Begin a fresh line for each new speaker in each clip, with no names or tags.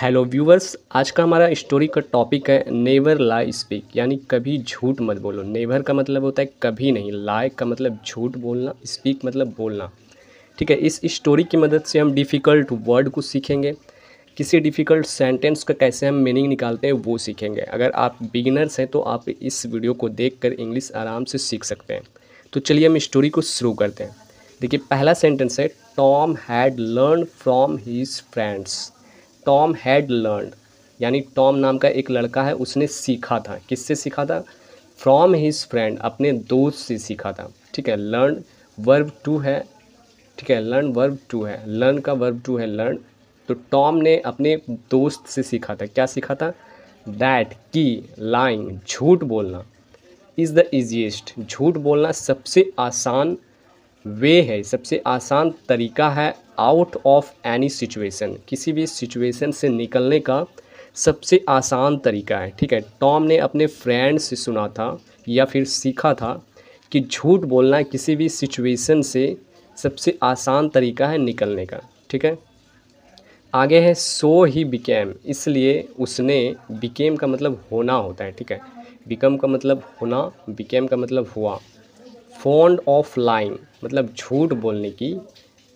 hello viewers आज का हमारा स्टोरी का टॉपिक है नेवर लाई स्पीक यानी कभी झूठ मत बोलो नेवर का मतलब होता है कभी नहीं लाई का मतलब झूठ बोलना स्पीक मतलब बोलना ठीक है इस स्टोरी की मदद से हम डिफ़िकल्ट वर्ड को सीखेंगे किसी डिफ़िकल्ट सेंटेंस का कैसे हम मीनिंग निकालते हैं वो सीखेंगे अगर आप बिगिनर्स हैं तो आप इस वीडियो को देख कर इंग्लिश आराम से सीख सकते हैं तो चलिए हम स्टोरी को शुरू करते हैं देखिए पहला सेंटेंस है Tom had learn from his friends Tom had learn यानी टॉम नाम का एक लड़का है उसने सीखा था किससे सीखा था फ्रॉम हिज फ्रेंड अपने दोस्त से सीखा था ठीक है लर्न वर्ब टू है ठीक है लर्न वर्ब टू है लर्न का वर्ब टू है लर्न तो टॉम ने अपने दोस्त से सीखा था क्या सीखा था दैट की लाइंग झूठ बोलना इज़ द इजिएस्ट झूठ बोलना सबसे आसान वे है सबसे आसान तरीका है आउट ऑफ एनी सिचुएशन किसी भी सिचुएशन से निकलने का सबसे आसान तरीका है ठीक है टॉम ने अपने फ्रेंड से सुना था या फिर सीखा था कि झूठ बोलना किसी भी सिचुएशन से सबसे आसान तरीका है निकलने का ठीक है आगे है सो ही बिकेम इसलिए उसने बिकेम का मतलब होना होता है ठीक है बिकम का मतलब होना बिकेम का मतलब हुआ फॉन्ड ऑफ लाइन मतलब झूठ बोलने की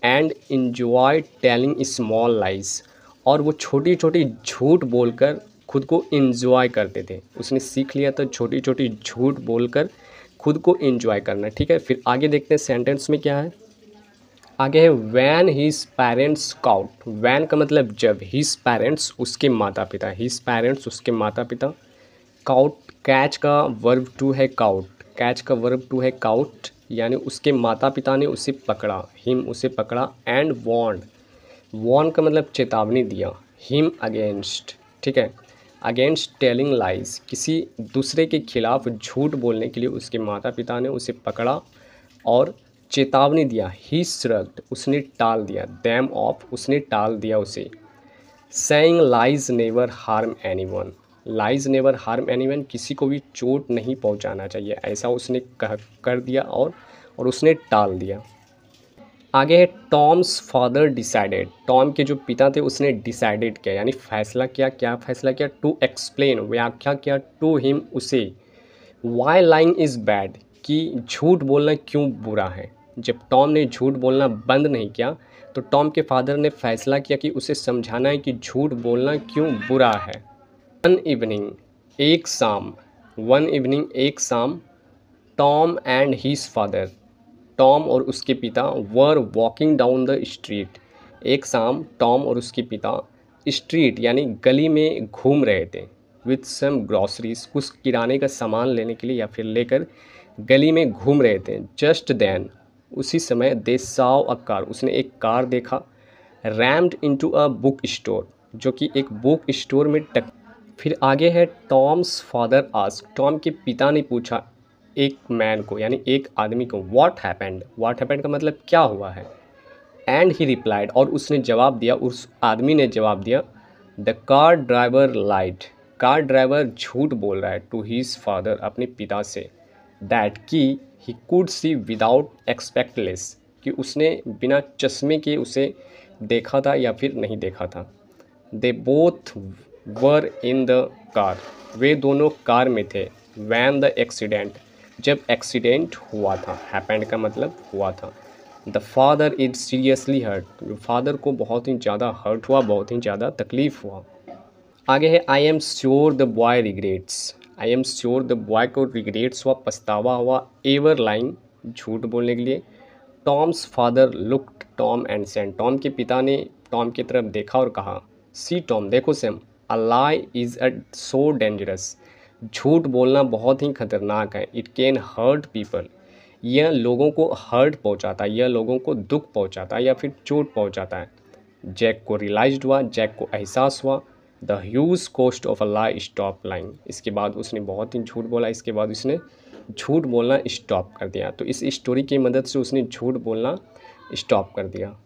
and enjoy telling small lies और वो छोटी छोटी झूठ बोलकर खुद को इन्जॉय करते थे उसने सीख लिया था तो छोटी छोटी झूठ बोलकर खुद को इन्जॉय करना ठीक है फिर आगे देखते हैं सेंटेंस में क्या है आगे है when his parents caught when का मतलब जब हिज पेरेंट्स उसके माता पिता हिज पेरेंट्स उसके माता पिता काउट कैच का वर्ब टू है काउट कैच का वर्ब टू है काउट यानी उसके माता पिता ने उसे पकड़ा हिम उसे पकड़ा एंड वॉन्ड वॉन का मतलब चेतावनी दिया हिम अगेंस्ट ठीक है अगेंस्ट टेलिंग लाइज किसी दूसरे के खिलाफ झूठ बोलने के लिए उसके माता पिता ने उसे पकड़ा और चेतावनी दिया ही स्रग्ड उसने टाल दिया दैम ऑफ उसने टाल दिया उसे सैंग lies never harm anyone lies never harm anyone किसी को भी चोट नहीं पहुंचाना चाहिए ऐसा उसने कह कर दिया और और उसने टाल दिया आगे है टॉम्स फादर डिसाइडेड टॉम के जो पिता थे उसने डिसाइडेड किया यानी फैसला किया क्या फैसला किया टू एक्सप्लेन व्याख्या किया टू हिम उसे वाई लाइंग इज़ बैड कि झूठ बोलना क्यों बुरा है जब टॉम ने झूठ बोलना बंद नहीं किया तो टॉम के फादर ने फैसला किया कि उसे समझाना है कि झूठ बोलना क्यों बुरा है वन इवनिंग एक शाम वन इवनिंग एक शाम Tom and his father Tom और उसके पिता were walking down the street एक शाम टॉम और उसके पिता स्ट्रीट यानी गली में घूम रहे थे विथ सम ग्रॉसरीज कुछ किराने का सामान लेने के लिए या फिर लेकर गली में घूम रहे थे जस्ट देन उसी समय दे साव अ कार उसने एक कार देखा rammed to a book store जो कि एक बुक स्टोर में टक फिर आगे है टॉम्स फादर आज टॉम के पिता ने पूछा एक मैन को यानी एक आदमी को व्हाट हैपेंड व्हाट हैपेंड का मतलब क्या हुआ है एंड ही रिप्लाइड और उसने जवाब दिया उस आदमी ने जवाब दिया the car driver lied car driver झूठ बोल रहा है टू हीज़ फादर अपने पिता से दैट की ही कुड सी विदाउट एक्सपेक्टलेस कि उसने बिना चश्मे के उसे देखा था या फिर नहीं देखा था they both were in the car वे दोनों कार में थे वैन द एक्सीडेंट जब एक्सीडेंट हुआ था हैपेंड का मतलब हुआ था the father is seriously hurt father को बहुत ही ज़्यादा हर्ट हुआ बहुत ही ज़्यादा तकलीफ हुआ आगे है I am sure the boy regrets I am sure the boy को रिग्रेट्स हुआ पछतावा हुआ एवर लाइन झूठ बोलने के लिए Tom's father looked Tom and said Tom के पिता ने टॉम की तरफ देखा और कहा सी टॉम देखो same a lie is a so dangerous झूठ बोलना बहुत ही खतरनाक है इट कैन हर्ट पीपल यह लोगों को हर्ट पहुंचाता है यह लोगों को दुख पहुंचाता है या फिर चोट पहुंचाता है जैक को रियलाइज हुआ जैक को एहसास हुआ the huge cost of a lie stop lying इसके बाद उसने बहुत ही झूठ बोला इसके बाद उसने झूठ बोलना स्टॉप कर दिया तो इस स्टोरी की मदद से उसने झूठ बोलना स्टॉप कर दिया